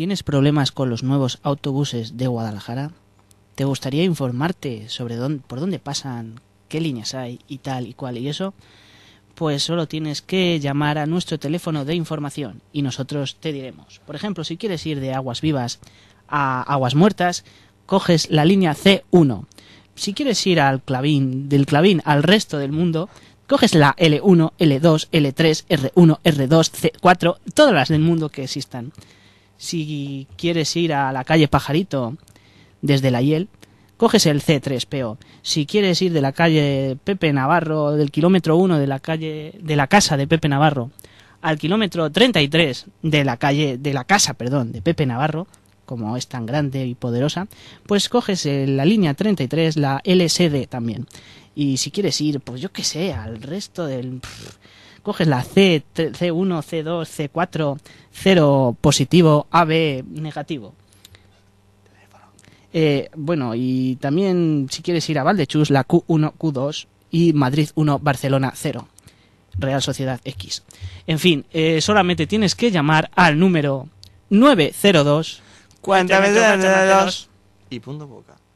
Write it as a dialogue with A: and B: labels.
A: ¿Tienes problemas con los nuevos autobuses de Guadalajara? ¿Te gustaría informarte sobre dónde, por dónde pasan, qué líneas hay y tal y cual y eso? Pues solo tienes que llamar a nuestro teléfono de información y nosotros te diremos. Por ejemplo, si quieres ir de Aguas Vivas a Aguas Muertas, coges la línea C1. Si quieres ir al clavín, del clavín al resto del mundo, coges la L1, L2, L3, R1, R2, C4, todas las del mundo que existan si quieres ir a la calle Pajarito desde la Yel, coges el C3PO. Si quieres ir de la calle Pepe Navarro, del kilómetro 1 de la calle de la casa de Pepe Navarro al kilómetro 33 de la calle de la casa, perdón, de Pepe Navarro, como es tan grande y poderosa, pues coges la línea 33, la LSD también. Y si quieres ir, pues yo qué sé, al resto del coges la C, 1 C2, C4, 0 positivo, AB negativo. Eh, bueno, y también si quieres ir a Valdechus, la Q1, Q2 y Madrid 1, Barcelona 0. Real Sociedad X. En fin, eh, solamente tienes que llamar al número 902. Cuéntame, Y punto boca.